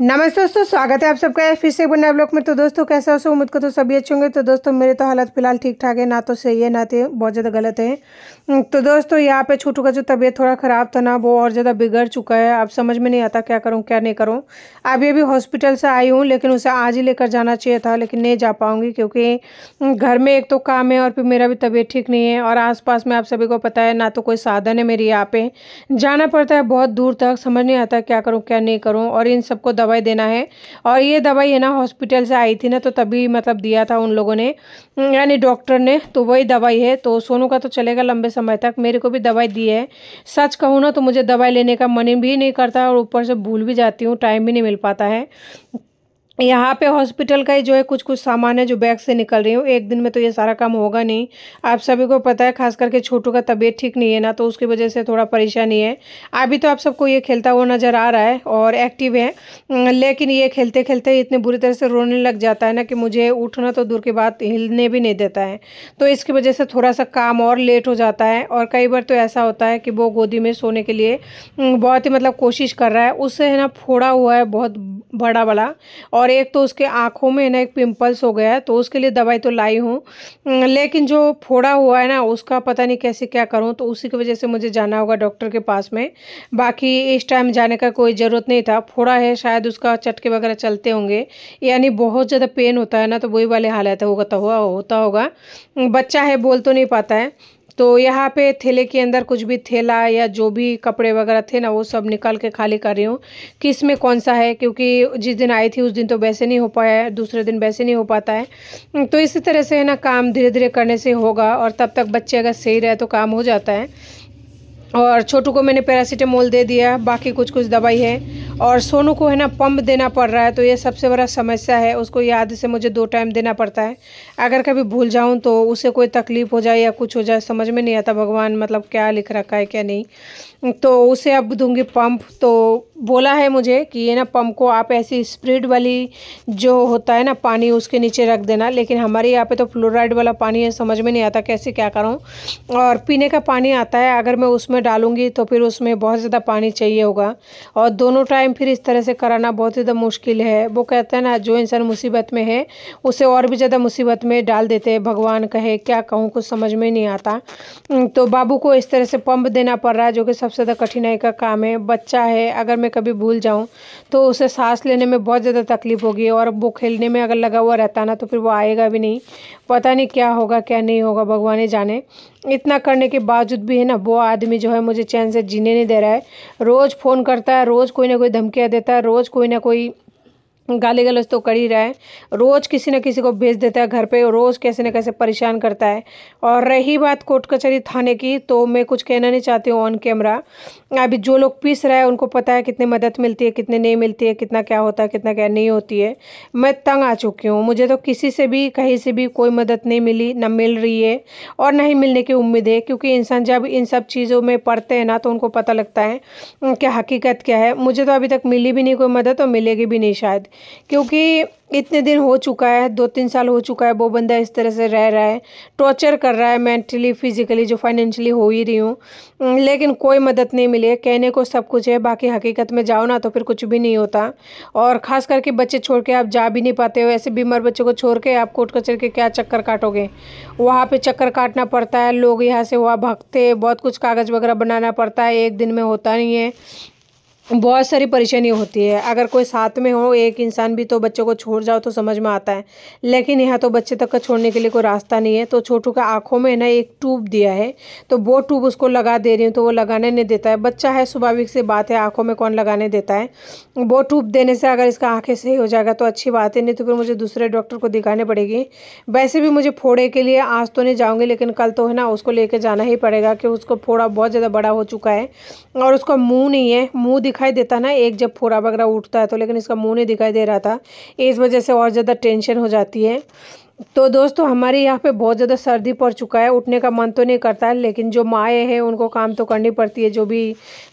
नमस्ते दोस्तों स्वागत है आप सबका फिर से बना ब्लॉक में तो दोस्तों कैसे हो सो उम्मीद को तो सभी अच्छे होंगे तो दोस्तों मेरे तो हालत फिलहाल ठीक ठाक है ना तो सही है ना तो बहुत ज़्यादा गलत है हम्म, तो दोस्तों यहाँ पे छोटू का जो तबीयत थोड़ा ख़राब था ना वो और ज़्यादा बिगड़ चुका है अब समझ में नहीं आता क्या करूँ क्या नहीं करूँ अभी अभी हॉस्पिटल से आई हूँ लेकिन उसे आज ही लेकर जाना चाहिए था लेकिन नहीं जा पाऊँगी क्योंकि हम्म, घर में एक तो काम है और फिर मेरा भी तबीयत ठीक नहीं है और आस में आप सभी को पता है ना तो कोई साधन है मेरे यहाँ पे जाना पड़ता है बहुत दूर तक समझ नहीं आता क्या करूँ क्या नहीं करूँ और इन सबको दवाई देना है और ये दवाई है ना हॉस्पिटल से आई थी ना तो तभी मतलब दिया था उन लोगों ने यानी डॉक्टर ने तो वही दवाई है तो सोनू का तो चलेगा लंबे समय तक मेरे को भी दवाई दी है सच कहूँ ना तो मुझे दवाई लेने का मन भी नहीं करता और ऊपर से भूल भी जाती हूँ टाइम भी नहीं मिल पाता है यहाँ पे हॉस्पिटल का ही जो है कुछ कुछ सामान है जो बैग से निकल रही हूँ एक दिन में तो ये सारा काम होगा नहीं आप सभी को पता है खास करके छोटू का तबीयत ठीक नहीं है ना तो उसकी वजह से थोड़ा परेशानी है अभी तो आप सबको ये खेलता हुआ नज़र आ रहा है और एक्टिव है लेकिन ये खेलते खेलते इतने बुरी तरह से रोने लग जाता है ना कि मुझे उठना तो दूर के बाद हिलने भी नहीं देता है तो इसकी वजह से थोड़ा सा काम और लेट हो जाता है और कई बार तो ऐसा होता है कि वो गोदी में सोने के लिए बहुत ही मतलब कोशिश कर रहा है उससे है ना फोड़ा हुआ है बहुत बड़ा बड़ा और एक तो उसके आँखों में ना एक पिंपल्स हो गया है तो उसके लिए दवाई तो लाई हूँ लेकिन जो फोड़ा हुआ है ना उसका पता नहीं कैसे क्या करूँ तो उसी की वजह से मुझे जाना होगा डॉक्टर के पास में बाकी इस टाइम जाने का कोई ज़रूरत नहीं था फोड़ा है शायद उसका चटके वगैरह चलते होंगे यानी बहुत ज़्यादा पेन होता है ना तो वही वाले हालत होगा तो हुआ होता होगा बच्चा है बोल तो नहीं पाता है तो यहाँ पे थैले के अंदर कुछ भी थैला या जो भी कपड़े वगैरह थे ना वो सब निकाल के खाली कर रही हूँ कि इसमें कौन सा है क्योंकि जिस दिन आई थी उस दिन तो वैसे नहीं हो पाया है दूसरे दिन वैसे नहीं हो पाता है तो इसी तरह से है ना काम धीरे धीरे करने से होगा और तब तक बच्चे अगर सही रहे तो काम हो जाता है और छोटू को मैंने पैरासीटामोल दे दिया बाकी कुछ कुछ दवाई है और सोनू को है ना पंप देना पड़ रहा है तो ये सबसे बड़ा समस्या है उसको याद से मुझे दो टाइम देना पड़ता है अगर कभी भूल जाऊँ तो उसे कोई तकलीफ़ हो जाए या कुछ हो जाए समझ में नहीं आता भगवान मतलब क्या लिख रखा है क्या नहीं तो उसे अब दूंगी पंप तो बोला है मुझे कि ये ना पंप को आप ऐसी स्प्रिड वाली जो होता है ना पानी उसके नीचे रख देना लेकिन हमारे यहाँ पे तो फ्लोराइड वाला पानी है समझ में नहीं आता कैसे क्या करूँ और पीने का पानी आता है अगर मैं उसमें डालूँगी तो फिर उसमें बहुत ज़्यादा पानी चाहिए होगा और दोनों टाइम फिर इस तरह से कराना बहुत ज़्यादा मुश्किल है वो कहते हैं ना जो इंसान मुसीबत में है उसे और भी ज़्यादा मुसीबत में डाल देते हैं भगवान कहे क्या कहूँ कुछ समझ में नहीं आता तो बाबू को इस तरह से पम्प देना पड़ रहा है जो कि सब सबसे ज़्यादा कठिनाई का काम है बच्चा है अगर मैं कभी भूल जाऊँ तो उसे सांस लेने में बहुत ज़्यादा तकलीफ़ होगी और वो खेलने में अगर लगा हुआ रहता ना तो फिर वो आएगा भी नहीं पता नहीं क्या होगा क्या नहीं होगा भगवान ही जाने इतना करने के बावजूद भी है ना वो आदमी जो है मुझे चैन से जीने नहीं दे रहा है रोज़ फ़ोन करता है रोज़ कोई ना कोई धमकियाँ देता है रोज़ कोई ना कोई गाली गलौज तो कर ही रहा है रोज़ किसी न किसी को भेज देता है घर पे रोज़ कैसे न कैसे परेशान करता है और रही बात कोर्ट कचहरी थाने की तो मैं कुछ कहना नहीं चाहती हूँ ऑन कैमरा अभी जो लोग पीस रहा है उनको पता है कितनी मदद मिलती है कितनी नहीं मिलती है कितना क्या होता है कितना क्या नहीं होती है मैं तंग आ चुकी हूँ मुझे तो किसी से भी कहीं से भी कोई मदद नहीं मिली ना मिल रही है और ना ही मिलने की उम्मीद है क्योंकि इंसान जब इन सब चीज़ों में पढ़ते हैं ना तो उनको पता लगता है कि हकीकत क्या है मुझे तो अभी तक मिली भी नहीं कोई मदद और मिलेगी भी नहीं शायद क्योंकि इतने दिन हो चुका है दो तीन साल हो चुका है वो बंदा इस तरह से रह रहा है टॉर्चर कर रहा है मेंटली फिजिकली जो फाइनेंशियली हो ही रही हूँ हम्म, लेकिन कोई मदद नहीं मिली है कहने को सब कुछ है बाकी हकीकत में जाओ ना तो फिर कुछ भी नहीं होता और ख़ास करके बच्चे छोड़ के आप जा भी नहीं पाते हो ऐसे बीमार बच्चों को छोड़ के आप कोर्ट कचर के क्या चक्कर काटोगे वहाँ पर चक्कर काटना पड़ता है लोग यहाँ से वहाँ भगते बहुत कुछ कागज़ वगैरह बनाना पड़ता है एक दिन में होता नहीं है बहुत सारी परेशानी होती है अगर कोई साथ में हो एक इंसान भी तो बच्चों को छोड़ जाओ तो समझ में आता है लेकिन यहाँ तो बच्चे तक का छोड़ने के लिए कोई रास्ता नहीं है तो छोटू का आँखों में ना एक ट्यूब दिया है तो वो ट्यूब उसको लगा दे रही हूँ तो वो लगाने नहीं देता है बच्चा है स्वाभाविक सी बात है आँखों में कौन लगाने देता है वो ट्यूब देने से अगर इसका आँखें सही हो जाएगा तो अच्छी बात है नहीं तो फिर मुझे दूसरे डॉक्टर को दिखाने पड़ेगी वैसे भी मुझे फोड़े के लिए आज तो नहीं जाऊँगी लेकिन कल तो है ना उसको लेके जाना ही पड़ेगा कि उसको फोड़ा बहुत ज़्यादा बड़ा हो चुका है और उसका मुँह नहीं है मुँह दिखाई देता ना एक जब फोड़ा वगैरह उठता है तो लेकिन इसका मुँह नहीं दिखाई दे रहा था इस वजह से और ज़्यादा टेंशन हो जाती है तो दोस्तों हमारे यहाँ पे बहुत ज़्यादा सर्दी पड़ चुका है उठने का मन तो नहीं करता है लेकिन जो माएँ हैं उनको काम तो करनी पड़ती है जो भी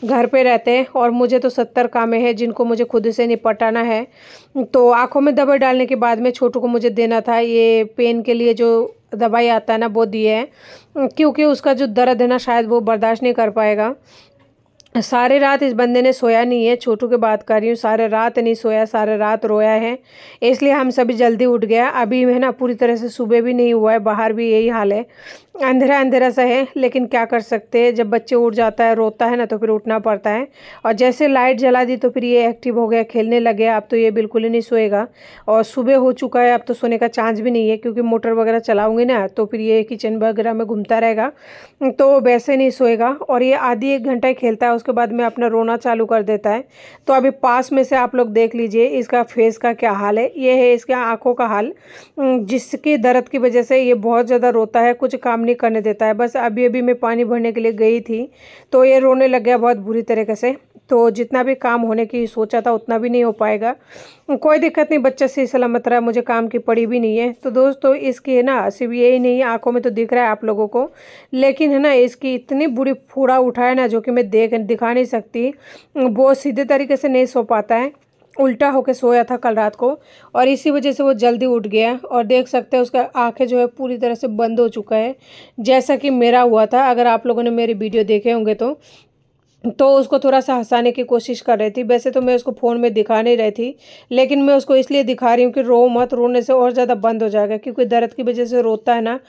घर पे रहते हैं और मुझे तो सत्तर कामें हैं जिनको मुझे खुद से निपटाना है तो आँखों में दवाई डालने के बाद में छोटू को मुझे देना था ये पेन के लिए जो दवाई आता है ना वो दिए है क्योंकि उसका जो दर्द है ना शायद वो बर्दाश्त नहीं कर पाएगा सारे रात इस बंदे ने सोया नहीं है छोटू के बात कर रही हूँ सारे रात नहीं सोया सारे रात रोया है इसलिए हम सभी जल्दी उठ गया अभी है ना पूरी तरह से सुबह भी नहीं हुआ है बाहर भी यही हाल है अंधेरा अंधेरा सा है लेकिन क्या कर सकते हैं जब बच्चे उठ जाता है रोता है ना तो फिर उठना पड़ता है और जैसे लाइट जला दी तो फिर ये एक्टिव हो गया खेलने लगे अब तो ये बिल्कुल ही नहीं सोएगा और सुबह हो चुका है अब तो सोने का चांस भी नहीं है क्योंकि मोटर वगैरह चलाऊंगी ना तो फिर ये किचन वगैरह में घूमता रहेगा तो वैसे नहीं सोएगा और ये आधी एक घंटा खेलता है उसके बाद में अपना रोना चालू कर देता है तो अभी पास में से आप लोग देख लीजिए इसका फेस का क्या हाल है ये है इसके आँखों का हाल जिसके दर्द की वजह से ये बहुत ज़्यादा रोता है कुछ काम काम नहीं करने देता है बस अभी अभी मैं पानी भरने के लिए गई थी तो ये रोने लग गया बहुत बुरी तरीके से तो जितना भी काम होने की सोचा था उतना भी नहीं हो पाएगा कोई दिक्कत नहीं बच्चे से सलामत रहा मुझे काम की पड़ी भी नहीं है तो दोस्तों इसकी है ना सिर्फ यही नहीं आंखों में तो दिख रहा है आप लोगों को लेकिन है ना इसकी इतनी बुरी फूड़ा है ना जो कि मैं देख दिखा नहीं सकती वो सीधे तरीके से नहीं सो पाता है उल्टा होकर सोया था कल रात को और इसी वजह से वो जल्दी उठ गया और देख सकते हैं उसका आंखें जो है पूरी तरह से बंद हो चुका है जैसा कि मेरा हुआ था अगर आप लोगों ने मेरी वीडियो देखे होंगे तो तो उसको थोड़ा सा हंसाने की कोशिश कर रही थी वैसे तो मैं उसको फ़ोन में दिखा नहीं रही थी लेकिन मैं उसको इसलिए दिखा रही हूँ कि रो मत रोने से और ज़्यादा बंद हो जाएगा क्योंकि दर्द की वजह से रोता है ना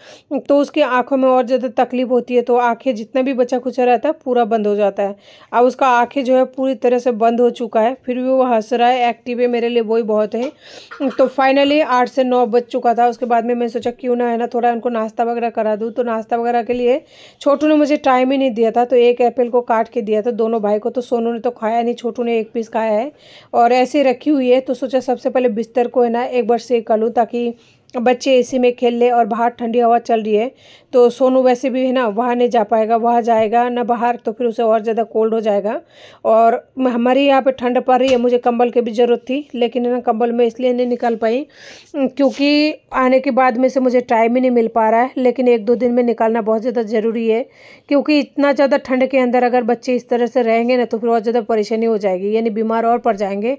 तो उसकी आंखों में और ज़्यादा तकलीफ होती है तो आंखें जितना भी बच्चा खुचा रहता है पूरा बंद हो जाता है अब उसका आँखें जो है पूरी तरह से बंद हो चुका है फिर भी वो हंस रहा है एक्टिव है मेरे लिए वही बहुत है तो फाइनली आठ से नौ बज चुका था उसके बाद में मैंने सोचा क्यों ना है ना थोड़ा उनको नाश्ता वगैरह करा दूँ तो नाश्ता वगैरह के लिए छोटू ने मुझे टाइम ही नहीं दिया था तो एक अप्रैल को काट के दिया दिया तो था दोनों भाई को तो सोनू ने तो खाया नहीं छोटू ने एक पीस खाया है और ऐसे रखी हुई है तो सोचा सबसे पहले बिस्तर को है ना एक बार सेक कर लूँ ताकि बच्चे एसी में खेल ले और बाहर ठंडी हवा चल रही है तो सोनू वैसे भी है ना वहाँ नहीं जा पाएगा वहाँ जाएगा ना बाहर तो फिर उसे और ज़्यादा कोल्ड हो जाएगा और हमारे यहाँ पे ठंड पड़ रही है मुझे कंबल की भी ज़रूरत थी लेकिन ना कंबल में इसलिए नहीं निकल पाई क्योंकि आने के बाद में से मुझे टाइम ही नहीं मिल पा रहा है लेकिन एक दो दिन में निकालना बहुत ज़्यादा ज़रूरी है क्योंकि इतना ज़्यादा ठंड के अंदर अगर बच्चे इस तरह से रहेंगे ना तो फिर और ज़्यादा परेशानी हो जाएगी यानी बीमार और पड़ जाएंगे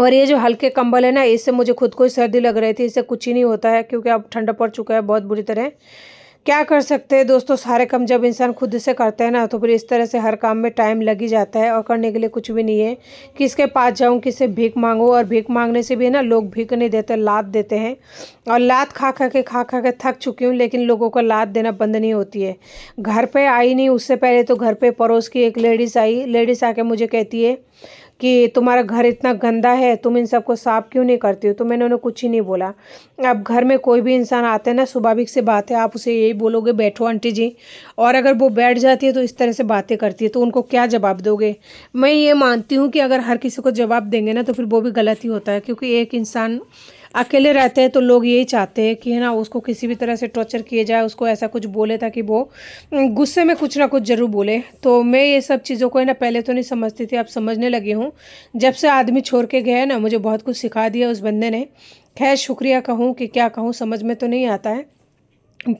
और ये जो हल्के कंबल है ना इससे मुझे खुद को ही सर्दी लग रही थी इससे कुछ ही नहीं होता है क्योंकि अब ठंडा पड़ चुका है बहुत बुरी तरह क्या कर सकते हैं दोस्तों सारे काम जब इंसान खुद से करते हैं ना तो फिर इस तरह से हर काम में टाइम लग ही जाता है और करने के लिए कुछ भी नहीं है किसके पास जाऊं किसे भीख मांगो और भीख मांगने से भी है ना लोग भीख नहीं देते लात देते हैं और लात खा खा के खा खा के थक चुकी हूँ लेकिन लोगों को लात देना बंद नहीं होती है घर पर आई नहीं उससे पहले तो घर पर पड़ोस की एक लेडीज़ आई लेडीज़ आके मुझे कहती है कि तुम्हारा घर इतना गंदा है तुम इन सबको साफ क्यों नहीं करती हो तो मैंने उन्हें कुछ ही नहीं बोला अब घर में कोई भी इंसान आते हैं ना स्वाभाविक से बात है आप उसे यही बोलोगे बैठो आंटी जी और अगर वो बैठ जाती है तो इस तरह से बातें करती है तो उनको क्या जवाब दोगे मैं ये मानती हूँ कि अगर हर किसी को जवाब देंगे ना तो फिर वो भी गलत ही होता है क्योंकि एक इंसान अकेले रहते हैं तो लोग यही चाहते हैं कि है ना उसको किसी भी तरह से टॉर्चर किया जाए उसको ऐसा कुछ बोले ताकि वो गुस्से में कुछ ना कुछ ज़रूर बोले तो मैं ये सब चीज़ों को है ना पहले तो नहीं समझती थी अब समझने लगी हूँ जब से आदमी छोड़ के गया ना मुझे बहुत कुछ सिखा दिया उस बंदे ने खैर शुक्रिया कहूँ कि क्या कहूँ समझ में तो नहीं आता है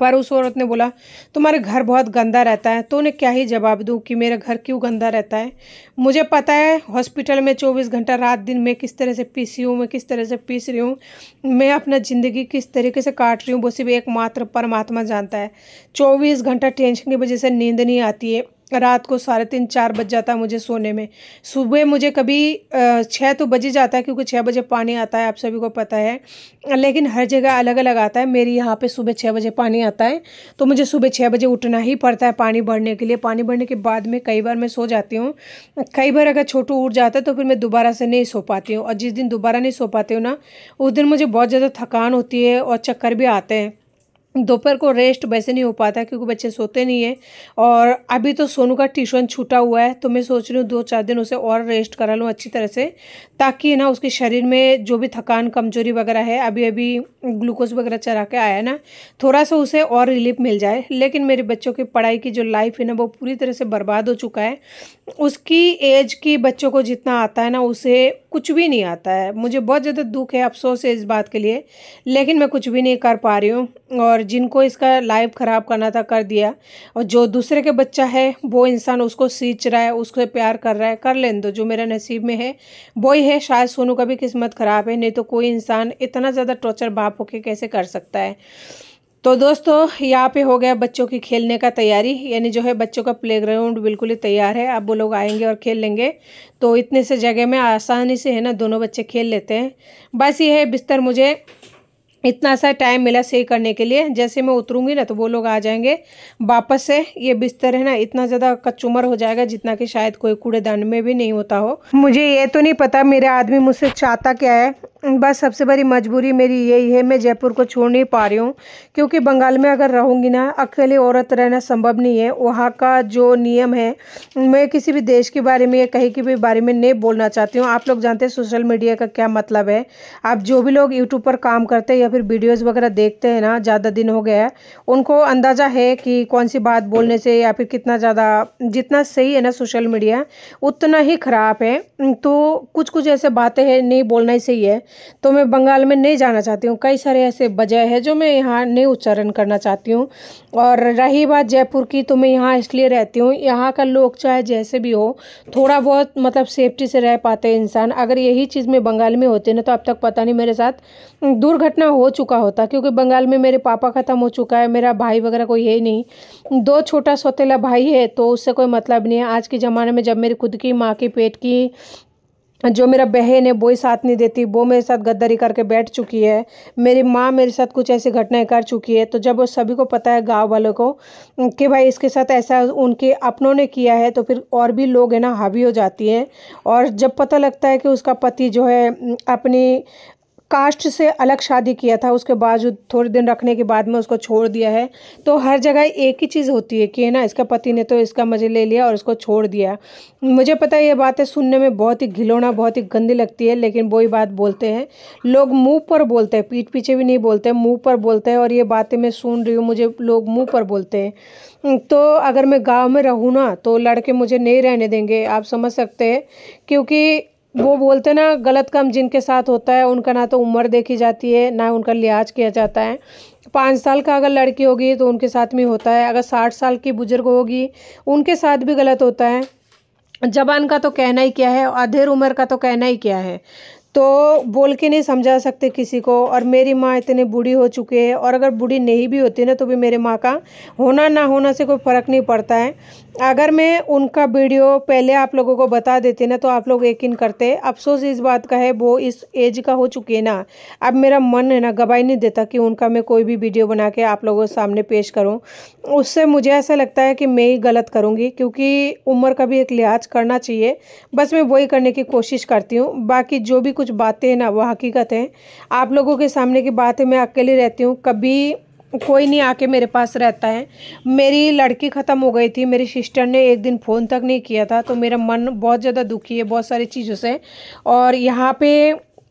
पर उस औरत ने बोला तुम्हारा घर बहुत गंदा रहता है तो उन्हें क्या ही जवाब दूँ कि मेरा घर क्यों गंदा रहता है मुझे पता है हॉस्पिटल में 24 घंटा रात दिन मैं किस तरह से पीसी हूँ मैं किस तरह से पीस रही हूँ मैं अपना ज़िंदगी किस तरीके से काट रही हूँ वो सिर्फ एकमात्र परमात्मा जानता है चौबीस घंटा टेंशन की वजह से नींद नहीं आती है रात को साढ़े तीन चार बज जाता है मुझे सोने में सुबह मुझे कभी छः तो बज ही जाता है क्योंकि छः बजे पानी आता है आप सभी को पता है लेकिन हर जगह अलग अलग आता है मेरी यहाँ पे सुबह छः बजे पानी आता है तो मुझे सुबह छः बजे उठना ही पड़ता है पानी भरने के लिए पानी भरने के बाद में कई बार मैं सो जाती हूँ कई बार अगर छोटू उठ जाता है तो फिर मैं दोबारा से नहीं सो पाती हूँ और जिस दिन दोबारा नहीं सो पाती हूँ ना उस दिन मुझे बहुत ज़्यादा थकान होती है और चक्कर भी आते हैं दोपहर को रेस्ट वैसे नहीं हो पाता क्योंकि बच्चे सोते नहीं हैं और अभी तो सोनू का ट्यूशन छूटा हुआ है तो मैं सोच रही हूँ दो चार दिन उसे और रेस्ट करा लूँ अच्छी तरह से ताकि ना उसके शरीर में जो भी थकान कमजोरी वगैरह है अभी अभी ग्लूकोज वगैरह चढ़ा के आया ना थोड़ा सा उसे और रिलीफ मिल जाए लेकिन मेरे बच्चों की पढ़ाई की जो लाइफ है ना वो पूरी तरह से बर्बाद हो चुका है उसकी एज की बच्चों को जितना आता है ना उसे कुछ भी नहीं आता है मुझे बहुत ज़्यादा दुख है अफसोस है इस बात के लिए लेकिन मैं कुछ भी नहीं कर पा रही हूँ और जिनको इसका लाइफ ख़राब करना था कर दिया और जो दूसरे के बच्चा है वो इंसान उसको सींच रहा है उसको प्यार कर रहा है कर लें दो जो मेरा नसीब में है वो ही है शायद सोनू का भी किस्मत ख़राब है नहीं तो कोई इंसान इतना ज़्यादा टॉर्चर बाप होके कैसे कर सकता है तो दोस्तों यहाँ पे हो गया बच्चों की खेलने का तैयारी यानी जो है बच्चों का प्लेग्राउंड बिल्कुल ही तैयार है अब वो लोग आएंगे और खेल लेंगे तो इतने से जगह में आसानी से है ना दोनों बच्चे खेल लेते हैं बस ये है बिस्तर मुझे इतना सा टाइम मिला सही करने के लिए जैसे मैं उतरूँगी ना तो वो लोग आ जाएंगे वापस से ये बिस्तर है ना इतना ज़्यादा कच्चूमर हो जाएगा जितना कि शायद कोई कूड़ेदान में भी नहीं होता हो मुझे ये तो नहीं पता मेरा आदमी मुझसे चाहता क्या है बस सबसे बड़ी मजबूरी मेरी यही है मैं जयपुर को छोड़ नहीं पा रही हूँ क्योंकि बंगाल में अगर रहूँगी ना अकेले औरत रहना संभव नहीं है वहाँ का जो नियम है मैं किसी भी देश के बारे में या कहीं के भी बारे में नहीं बोलना चाहती हूँ आप लोग जानते हैं सोशल मीडिया का क्या मतलब है आप जो भी लोग यूट्यूब पर काम करते हैं फिर वीडियोस वगैरह देखते हैं ना ज़्यादा दिन हो गया है उनको अंदाज़ा है कि कौन सी बात बोलने से या फिर कितना ज़्यादा जितना सही है ना सोशल मीडिया उतना ही ख़राब है तो कुछ कुछ ऐसे बातें हैं नहीं बोलना ही सही है तो मैं बंगाल में नहीं जाना चाहती हूँ कई सारे ऐसे वजह है जो मैं यहाँ नहीं उच्चारण करना चाहती हूँ और रही बात जयपुर की तो मैं यहाँ इसलिए रहती हूँ यहाँ का लोग चाहे जैसे भी हो थोड़ा बहुत मतलब सेफ्टी से रह पाते हैं इंसान अगर यही चीज़ में बंगाल में होती ना तो अब तक पता नहीं मेरे साथ दुर्घटना हो हो चुका होता क्योंकि बंगाल में मेरे पापा ख़त्म हो चुका है मेरा भाई वगैरह कोई है नहीं दो छोटा सौतेला भाई है तो उससे कोई मतलब नहीं है आज के ज़माने में जब मेरी खुद की माँ के पेट की जो मेरा बहन है वो ही साथ नहीं देती वो मेरे साथ गद्दारी करके बैठ चुकी है मेरी माँ मेरे साथ कुछ ऐसी घटनाएं कर चुकी है तो जब वो सभी को पता है गांव वालों को कि भाई इसके साथ ऐसा उनके अपनों ने किया है तो फिर और भी लोग है ना हावी हो जाती हैं और जब पता लगता है कि उसका पति जो है अपनी कास्ट से अलग शादी किया था उसके बावजूद थोड़े दिन रखने के बाद में उसको छोड़ दिया है तो हर जगह एक ही चीज़ होती है कि है ना इसका पति ने तो इसका मज़े ले लिया और इसको छोड़ दिया मुझे पता है ये बातें सुनने में बहुत ही घिलौना बहुत ही गंदी लगती है लेकिन वो ही बात बोलते हैं लोग मुँह पर बोलते हैं पीठ पीछे भी नहीं बोलते मुँह पर बोलते हैं और ये बातें मैं सुन रही हूँ मुझे लोग मुँह पर बोलते हैं तो अगर मैं गाँव में रहूँ ना तो लड़के मुझे नहीं रहने देंगे आप समझ सकते हैं क्योंकि वो बोलते ना गलत काम जिनके साथ होता है उनका ना तो उम्र देखी जाती है ना उनका लिहाज किया जाता है पाँच साल का अगर लड़की होगी तो उनके साथ में होता है अगर साठ साल की बुजुर्ग होगी उनके साथ भी गलत होता है जबान का तो कहना ही क्या है और अधेर उम्र का तो कहना ही क्या है तो बोल के नहीं समझा सकते किसी को और मेरी माँ इतनी बूढ़ी हो चुकी है और अगर बूढ़ी नहीं भी होती ना तो भी मेरे माँ का होना ना होना से कोई फ़र्क नहीं पड़ता है अगर मैं उनका वीडियो पहले आप लोगों को बता देती ना तो आप लोग यकीन करते अफसोस इस बात का है वो इस एज का हो चुकी है ना अब मेरा मन है ना गवाही नहीं देता कि उनका मैं कोई भी वीडियो बना के आप लोगों के सामने पेश करूँ उससे मुझे ऐसा लगता है कि मैं ही गलत करूँगी क्योंकि उम्र का भी एक लिहाज करना चाहिए बस मैं वही करने की कोशिश करती हूँ बाकी जो भी कुछ बातें ना वो हकीकत हैं आप लोगों के सामने की बातें मैं अकेली रहती हूँ कभी कोई नहीं आके मेरे पास रहता है मेरी लड़की ख़त्म हो गई थी मेरी सिस्टर ने एक दिन फ़ोन तक नहीं किया था तो मेरा मन बहुत ज़्यादा दुखी है बहुत सारी चीज़ों से और यहाँ पे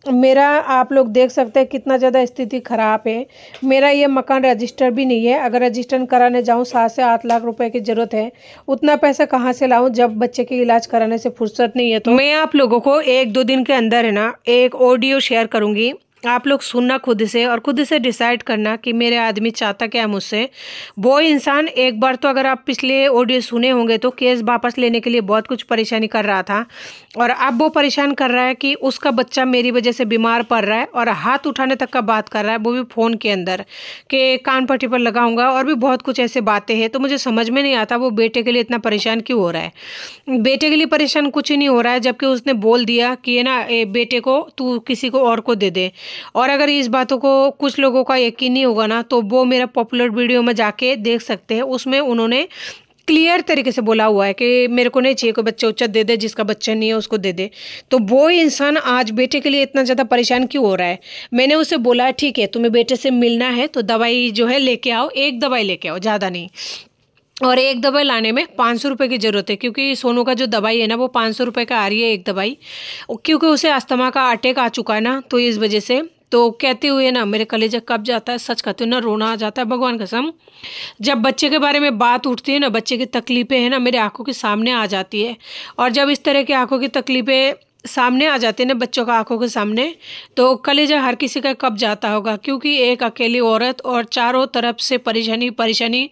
मेरा आप लोग देख सकते हैं कितना ज़्यादा स्थिति ख़राब है मेरा ये मकान रजिस्टर भी नहीं है अगर रजिस्टर कराने जाऊँ सात से आठ लाख रुपए की ज़रूरत है उतना पैसा कहाँ से लाऊँ जब बच्चे के इलाज कराने से फुर्सत नहीं है तो मैं आप लोगों को एक दो दिन के अंदर है ना एक ऑडियो शेयर करूँगी आप लोग सुनना खुद से और खुद से डिसाइड करना कि मेरे आदमी चाहता क्या है मुझसे वो इंसान एक बार तो अगर आप पिछले ऑडियो सुने होंगे तो केस वापस लेने के लिए बहुत कुछ परेशानी कर रहा था और अब वो परेशान कर रहा है कि उसका बच्चा मेरी वजह से बीमार पड़ रहा है और हाथ उठाने तक का बात कर रहा है वो भी फ़ोन के अंदर कि कान पट्टी पर लगाऊंगा और भी बहुत कुछ ऐसे बातें हैं तो मुझे समझ में नहीं आता वो बेटे के लिए इतना परेशान क्यों हो रहा है बेटे के लिए परेशान कुछ ही नहीं हो रहा है जबकि उसने बोल दिया कि ना बेटे को तू किसी को और को दे दे और अगर इस बातों को कुछ लोगों का यकीन नहीं होगा ना तो वो मेरा पॉपुलर वीडियो में जाके देख सकते हैं उसमें उन्होंने क्लियर तरीके से बोला हुआ है कि मेरे को नहीं चाहिए कोई बच्चा उच्चा दे दे जिसका बच्चा नहीं है उसको दे दे तो वो इंसान आज बेटे के लिए इतना ज़्यादा परेशान क्यों हो रहा है मैंने उसे बोला ठीक है तुम्हें बेटे से मिलना है तो दवाई जो है लेके आओ एक दवाई लेके आओ ज़्यादा नहीं और एक दवाई लाने में पाँच सौ रुपये की ज़रूरत है क्योंकि सोनू का जो दवाई है ना वो पाँच सौ रुपये का आ रही है एक दवाई क्योंकि उसे अस्थमा का अटैक आ चुका है ना तो इस वजह से तो कहते हुए ना मेरे कलेजा कब जाता है सच कहते हो ना रोना आ जाता है भगवान कसम जब बच्चे के बारे में बात उठती है ना बच्चे की तकलीफ़ें हैं ना मेरे आँखों के सामने आ जाती है और जब इस तरह की आँखों की तकलीफ़ें सामने आ जाते हैं ना बच्चों का आंखों के सामने तो कलेजा हर किसी का कब जाता होगा क्योंकि एक अकेली औरत और चारों तरफ से परेशानी परेशानी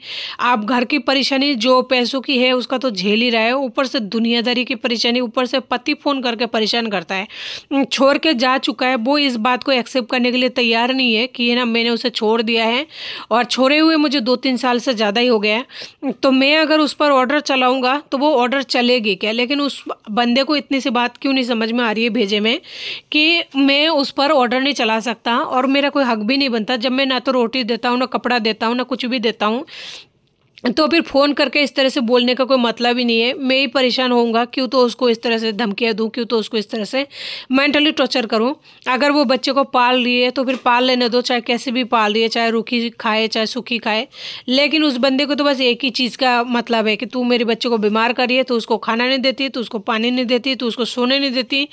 आप घर की परेशानी जो पैसों की है उसका तो झेल ही रहा है ऊपर से दुनियादारी की परेशानी ऊपर से पति फ़ोन करके परेशान करता है छोड़ के जा चुका है वो इस बात को एक्सेप्ट करने के लिए तैयार नहीं है कि है ना मैंने उसे छोड़ दिया है और छोड़े हुए मुझे दो तीन साल से ज़्यादा ही हो गया है तो मैं अगर उस पर ऑर्डर चलाऊँगा तो वो ऑर्डर चलेगी क्या लेकिन उस बंदे को इतनी सी बात क्यों नहीं समझ में आ रही है भेजे में कि मैं उस पर ऑर्डर नहीं चला सकता और मेरा कोई हक भी नहीं बनता जब मैं ना तो रोटी देता हूँ ना कपड़ा देता हूँ ना कुछ भी देता हूँ तो फिर फ़ोन करके इस तरह से बोलने का कोई मतलब ही नहीं है मैं ही परेशान होऊंगा क्यों तो उसको इस तरह से धमकियाँ दूँ क्यों तो उसको इस तरह से मेंटली टॉर्चर करूँ अगर वो बच्चे को पाल रही है तो फिर पाल लेने दो चाहे कैसे भी पाल रही है चाहे रूखी खाए चाहे सूखी खाए लेकिन उस बंदे को तो बस एक ही चीज़ का मतलब है कि तू मेरे बच्चे को बीमार करिए तो उसको खाना नहीं देती तो उसको पानी नहीं देती तो उसको सोने नहीं देती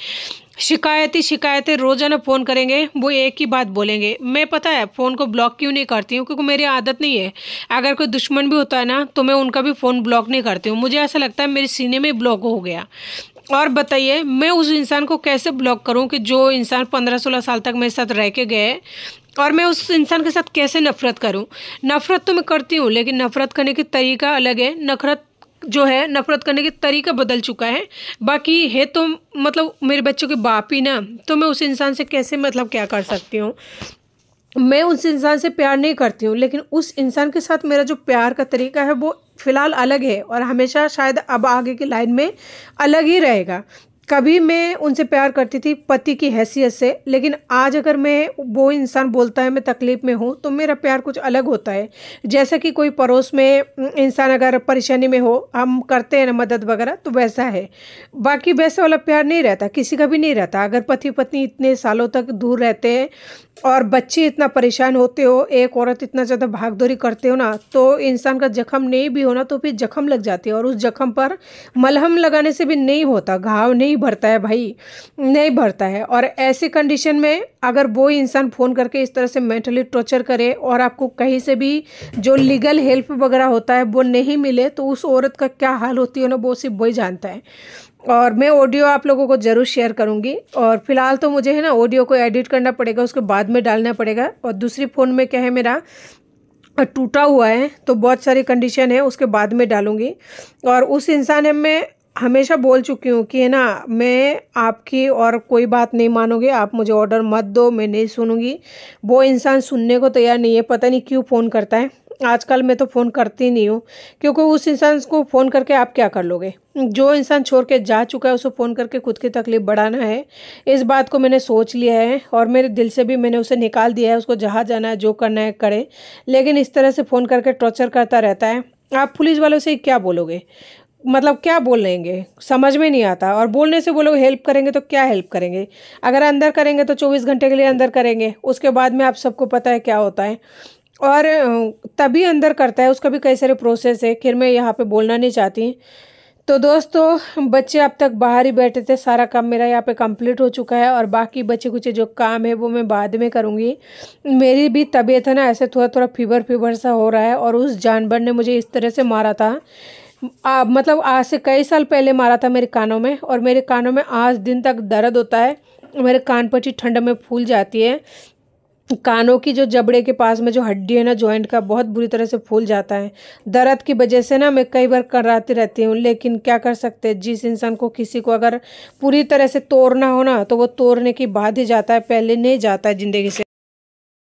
शिकायत ही शिकायतें रोजाना फ़ोन करेंगे वो एक ही बात बोलेंगे मैं पता है फ़ोन को ब्लॉक क्यों नहीं करती हूँ क्योंकि मेरी आदत नहीं है अगर कोई दुश्मन भी होता है ना तो मैं उनका भी फ़ोन ब्लॉक नहीं करती हूँ मुझे ऐसा लगता है मेरे सीने में ब्लॉक हो गया और बताइए मैं उस इंसान को कैसे ब्लॉक करूँ कि जो इंसान पंद्रह सोलह साल तक मेरे साथ रह के गए और मैं उस इंसान के साथ कैसे नफ़रत करूं नफ़रत तो मैं करती हूं लेकिन नफ़रत करने का तरीका अलग है नफरत जो है नफ़रत करने का तरीका बदल चुका है बाकी है तो मतलब मेरे बच्चों के बाप ही ना तो मैं उस इंसान से कैसे मतलब क्या कर सकती हूँ मैं उस इंसान से प्यार नहीं करती हूँ लेकिन उस इंसान के साथ मेरा जो प्यार का तरीका है वो फ़िलहाल अलग है और हमेशा शायद अब आगे की लाइन में अलग ही रहेगा कभी मैं उनसे प्यार करती थी पति की हैसियत से लेकिन आज अगर मैं वो इंसान बोलता है मैं तकलीफ़ में हूँ तो मेरा प्यार कुछ अलग होता है जैसा कि कोई पड़ोस में इंसान अगर परेशानी में हो हम करते हैं ना मदद वगैरह तो वैसा है बाकी वैसा वाला प्यार नहीं रहता किसी का भी नहीं रहता अगर पति पत्नी इतने सालों तक दूर रहते हैं और बच्चे इतना परेशान होते हो एक औरत इतना ज़्यादा भागदौरी करते हो ना तो इंसान का जख्म नहीं भी होना तो फिर जख्म लग जाती है और उस जख्म पर मलहम लगाने से भी नहीं होता घाव नहीं नहीं भरता है भाई नहीं भरता है और ऐसी कंडीशन में अगर वो इंसान फ़ोन करके इस तरह से मेंटली टॉर्चर करे और आपको कहीं से भी जो लीगल हेल्प वगैरह होता है वो नहीं मिले तो उस औरत का क्या हाल होती है ना वो सिर्फ वही जानता है और मैं ऑडियो आप लोगों को ज़रूर शेयर करूंगी और फिलहाल तो मुझे है ना ऑडियो को एडिट करना पड़ेगा उसके बाद में डालना पड़ेगा और दूसरी फ़ोन में क्या है मेरा टूटा हुआ है तो बहुत सारी कंडीशन है उसके बाद में डालूँगी और उस इंसान में हमेशा बोल चुकी हूँ कि है ना मैं आपकी और कोई बात नहीं मानोगे आप मुझे ऑर्डर मत दो मैं नहीं सुनूंगी वो इंसान सुनने को तैयार नहीं है पता नहीं क्यों फ़ोन करता है आजकल मैं तो फ़ोन करती नहीं हूँ क्योंकि उस इंसान को फ़ोन करके आप क्या कर लोगे जो इंसान छोड़ के जा चुका है उसे फ़ोन करके खुद की तकलीफ़ बढ़ाना है इस बात को मैंने सोच लिया है और मेरे दिल से भी मैंने उसे निकाल दिया है उसको जहाँ जाना है जो करना है करे लेकिन इस तरह से फ़ोन करके टॉर्चर करता रहता है आप पुलिस वालों से क्या बोलोगे मतलब क्या बोलेंगे समझ में नहीं आता और बोलने से वो लोग हेल्प करेंगे तो क्या हेल्प करेंगे अगर अंदर करेंगे तो चौबीस घंटे के लिए अंदर करेंगे उसके बाद में आप सबको पता है क्या होता है और तभी अंदर करता है उसका भी कई सारे प्रोसेस है फिर मैं यहाँ पे बोलना नहीं चाहती तो दोस्तों बच्चे अब तक बाहर ही बैठे थे सारा काम मेरा यहाँ पे कंप्लीट हो चुका है और बाकी बचे कुछ जो काम है वो मैं बाद में करूँगी मेरी भी तबीयत है ना ऐसे थोड़ा थोड़ा फीवर फीवर सा हो रहा है और उस जानवर ने मुझे इस तरह से मारा था आ, मतलब आज से कई साल पहले मारा था मेरे कानों में और मेरे कानों में आज दिन तक दर्द होता है मेरे कान पची ठंड में फूल जाती है कानों की जो जबड़े के पास में जो हड्डी है ना जॉइंट का बहुत बुरी तरह से फूल जाता है दर्द की वजह से ना मैं कई बार कराती रहती हूँ लेकिन क्या कर सकते हैं जिस इंसान को किसी को अगर पूरी तरह से तोड़ना हो ना तो वो तोड़ने की बाद ही जाता है पहले नहीं जाता है ज़िंदगी से